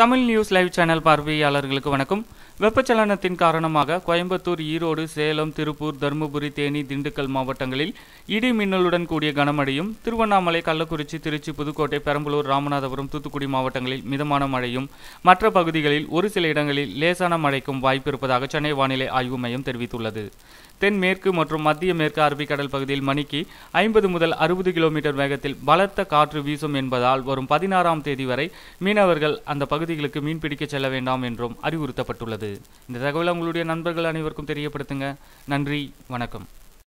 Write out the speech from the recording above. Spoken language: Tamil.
தமிழ் நியூஸ் லைவ் சேனல் பார்வையாளர்களுக்கு வணக்கம் வெப்பச்சலனத்தின் காரணமாக கோயம்புத்தூர் ஈரோடு சேலம் திருப்பூர் தருமபுரி தேனி திண்டுக்கல் மாவட்டங்களில் இடி மின்னலுடன் கூடிய கனமழையும் திருவண்ணாமலை கள்ளக்குறிச்சி திருச்சி புதுக்கோட்டை பெரம்பலூர் ராமநாதபுரம் தூத்துக்குடி மாவட்டங்களில் மிதமான மழையும் மற்ற பகுதிகளில் ஒரு சில இடங்களில் லேசான மழைக்கும் வாய்ப்பு இருப்பதாக சென்னை வானிலை ஆய்வு மையம் தெரிவித்துள்ளது தென்மேற்கு மற்றும் மத்திய மேற்கு அரபிக்கடல் பகுதியில் மணிக்கு ஐம்பது முதல் அறுபது கிலோமீட்டர் வேகத்தில் பலத்த காற்று வீசும் என்பதால் வரும் பதினாறாம் தேதி வரை மீனவர்கள் அந்த பகுதி பகுதிகளுக்கு பிடிக்க செல்ல வேண்டாம் என்றும் அறிவுறுத்தப்பட்டுள்ளது இந்த தகவலை உங்களுடைய நண்பர்கள் அனைவருக்கும் தெரியப்படுத்துங்க நன்றி வணக்கம்